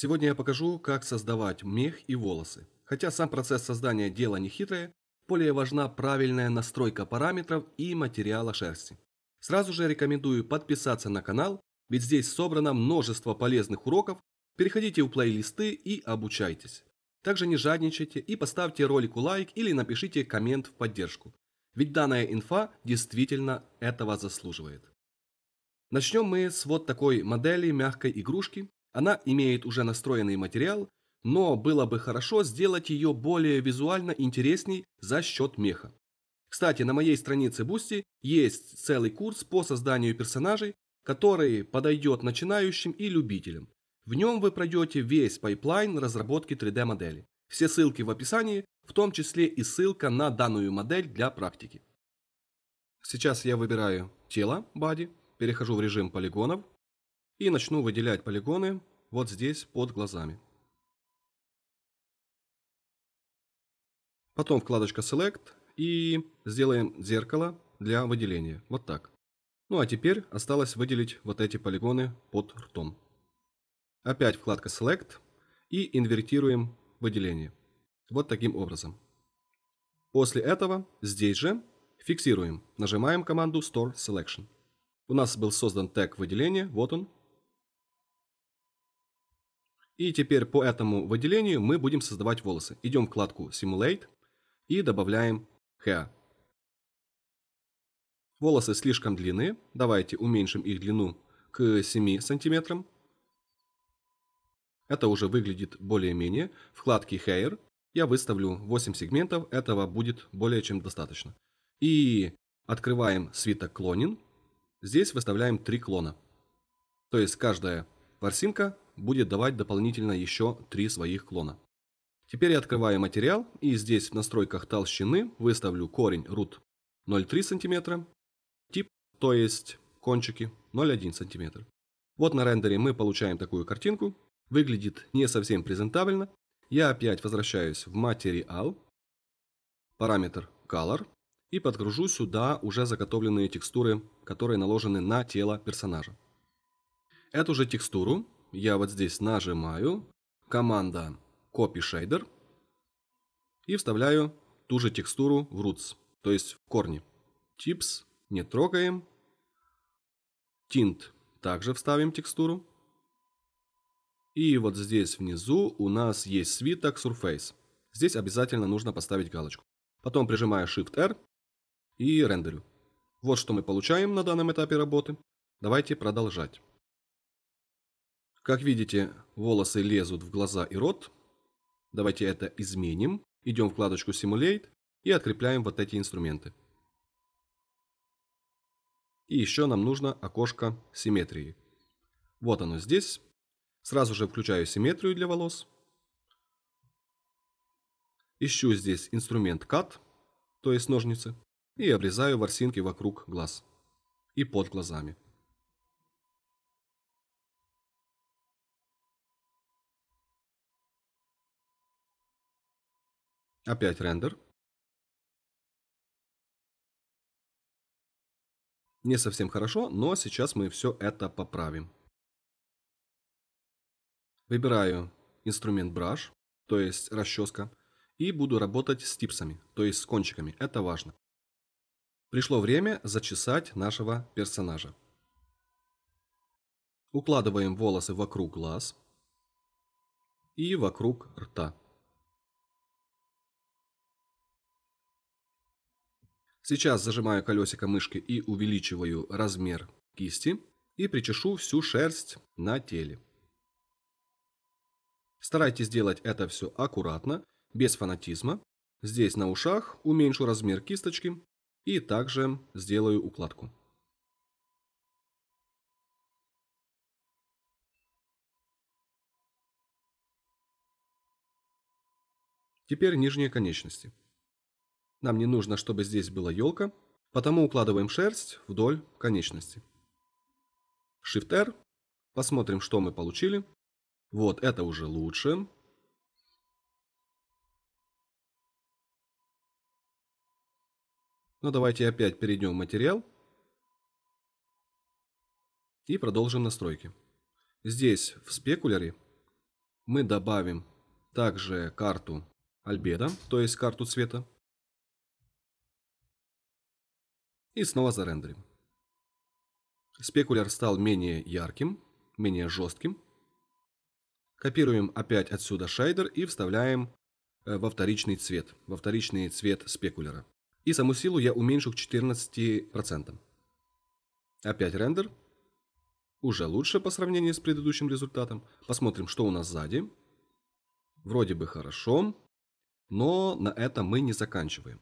Сегодня я покажу, как создавать мех и волосы. Хотя сам процесс создания дела не хитрое, более важна правильная настройка параметров и материала шерсти. Сразу же рекомендую подписаться на канал, ведь здесь собрано множество полезных уроков, переходите в плейлисты и обучайтесь. Также не жадничайте и поставьте ролику лайк или напишите коммент в поддержку. Ведь данная инфа действительно этого заслуживает. Начнем мы с вот такой модели мягкой игрушки, она имеет уже настроенный материал, но было бы хорошо сделать ее более визуально интересней за счет меха. Кстати, на моей странице Бусти есть целый курс по созданию персонажей, который подойдет начинающим и любителям. В нем вы пройдете весь пайплайн разработки 3D-модели. Все ссылки в описании, в том числе и ссылка на данную модель для практики. Сейчас я выбираю тело, body, перехожу в режим полигонов и начну выделять полигоны вот здесь, под глазами. Потом вкладочка Select и сделаем зеркало для выделения. Вот так. Ну а теперь осталось выделить вот эти полигоны под ртом. Опять вкладка Select и инвертируем выделение. Вот таким образом. После этого здесь же фиксируем. Нажимаем команду Store Selection. У нас был создан тег выделения, вот он, и теперь по этому выделению мы будем создавать волосы. Идем в вкладку Simulate и добавляем Hair. Волосы слишком длинные. Давайте уменьшим их длину к 7 сантиметрам. Это уже выглядит более-менее. В вкладке Hair я выставлю 8 сегментов. Этого будет более чем достаточно. И открываем свиток клонин. Здесь выставляем 3 клона. То есть каждая ворсинка будет давать дополнительно еще три своих клона. Теперь я открываю материал и здесь в настройках толщины выставлю корень root 0,3 см, тип, то есть кончики 0,1 см. Вот на рендере мы получаем такую картинку, выглядит не совсем презентабельно. Я опять возвращаюсь в материал, параметр color и подгружу сюда уже заготовленные текстуры, которые наложены на тело персонажа. Эту же текстуру я вот здесь нажимаю, команда copy shader и вставляю ту же текстуру в roots, то есть в корни. Tips не трогаем. Tint также вставим текстуру. И вот здесь внизу у нас есть свиток Surface. Здесь обязательно нужно поставить галочку. Потом прижимаю Shift-R и рендерю. Вот что мы получаем на данном этапе работы. Давайте продолжать. Как видите, волосы лезут в глаза и рот. Давайте это изменим. Идем в вкладочку Simulate и открепляем вот эти инструменты. И еще нам нужно окошко симметрии. Вот оно здесь. Сразу же включаю симметрию для волос. Ищу здесь инструмент Cut, то есть ножницы, и обрезаю ворсинки вокруг глаз и под глазами. Опять рендер. Не совсем хорошо, но сейчас мы все это поправим. Выбираю инструмент brush, то есть расческа, и буду работать с типсами, то есть с кончиками, это важно. Пришло время зачесать нашего персонажа. Укладываем волосы вокруг глаз и вокруг рта. Сейчас зажимаю колесико мышки и увеличиваю размер кисти и причешу всю шерсть на теле. Старайтесь делать это все аккуратно, без фанатизма. Здесь на ушах уменьшу размер кисточки и также сделаю укладку. Теперь нижние конечности. Нам не нужно, чтобы здесь была елка, потому укладываем шерсть вдоль конечности. Shift-R. Посмотрим, что мы получили. Вот, это уже лучше. Но ну, давайте опять перейдем в материал и продолжим настройки. Здесь в спекуляре мы добавим также карту альбеда, то есть карту цвета. и снова зарендерим. Спекуляр стал менее ярким, менее жестким. Копируем опять отсюда шейдер и вставляем э, во вторичный цвет, во вторичный цвет спекуляра. И саму силу я уменьшу к 14%. Опять рендер. Уже лучше по сравнению с предыдущим результатом. Посмотрим, что у нас сзади. Вроде бы хорошо, но на этом мы не заканчиваем.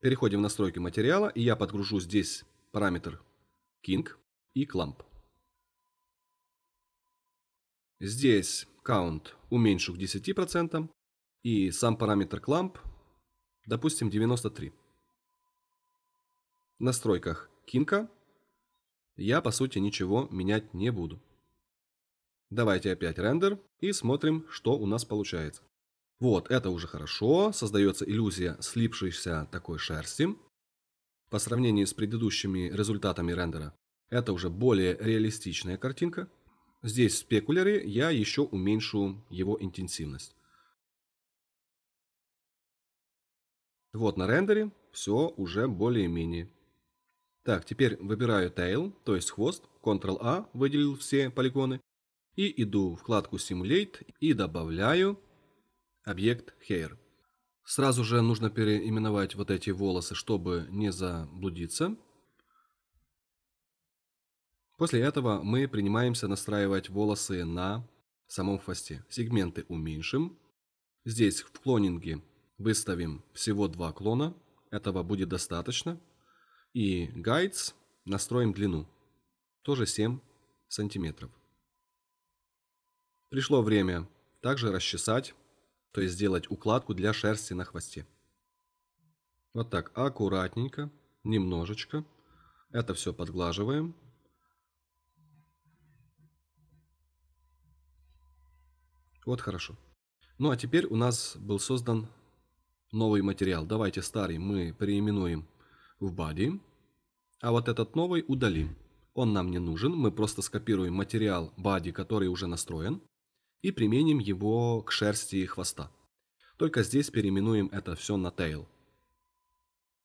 Переходим в настройки материала, и я подгружу здесь параметр king и clamp. Здесь count уменьшу к 10%, и сам параметр clamp, допустим, 93. В настройках кинка я, по сути, ничего менять не буду. Давайте опять рендер и смотрим, что у нас получается. Вот, это уже хорошо, создается иллюзия слипшейся такой шерсти. По сравнению с предыдущими результатами рендера, это уже более реалистичная картинка. Здесь в спекулере я еще уменьшу его интенсивность. Вот на рендере все уже более-менее. Так, теперь выбираю Tail, то есть хвост, Ctrl-A, выделил все полигоны. И иду в вкладку Simulate и добавляю объект hair. Сразу же нужно переименовать вот эти волосы, чтобы не заблудиться. После этого мы принимаемся настраивать волосы на самом хвосте. Сегменты уменьшим. Здесь в клонинге выставим всего два клона. Этого будет достаточно. И guides настроим длину. Тоже 7 сантиметров. Пришло время также расчесать то есть сделать укладку для шерсти на хвосте. Вот так, аккуратненько, немножечко. Это все подглаживаем. Вот хорошо. Ну а теперь у нас был создан новый материал. Давайте старый мы переименуем в body, а вот этот новый удалим. Он нам не нужен, мы просто скопируем материал body, который уже настроен, и применим его к шерсти и хвоста. Только здесь переименуем это все на tail.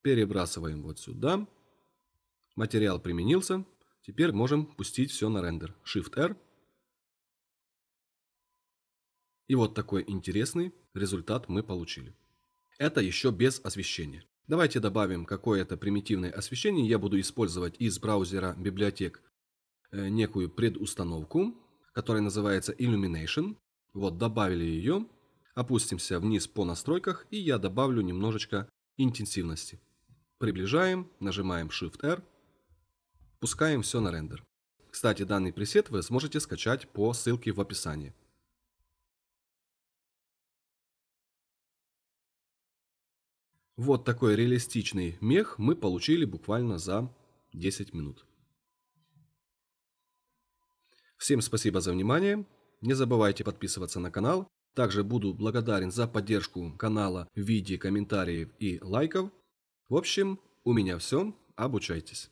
Перебрасываем вот сюда. Материал применился. Теперь можем пустить все на рендер. Shift-R. И вот такой интересный результат мы получили. Это еще без освещения. Давайте добавим какое-то примитивное освещение. Я буду использовать из браузера библиотек э, некую предустановку которая называется Illumination. Вот, добавили ее. Опустимся вниз по настройках, и я добавлю немножечко интенсивности. Приближаем, нажимаем Shift-R, пускаем все на рендер. Кстати, данный пресет вы сможете скачать по ссылке в описании. Вот такой реалистичный мех мы получили буквально за 10 минут. Всем спасибо за внимание. Не забывайте подписываться на канал. Также буду благодарен за поддержку канала в виде комментариев и лайков. В общем, у меня все. Обучайтесь.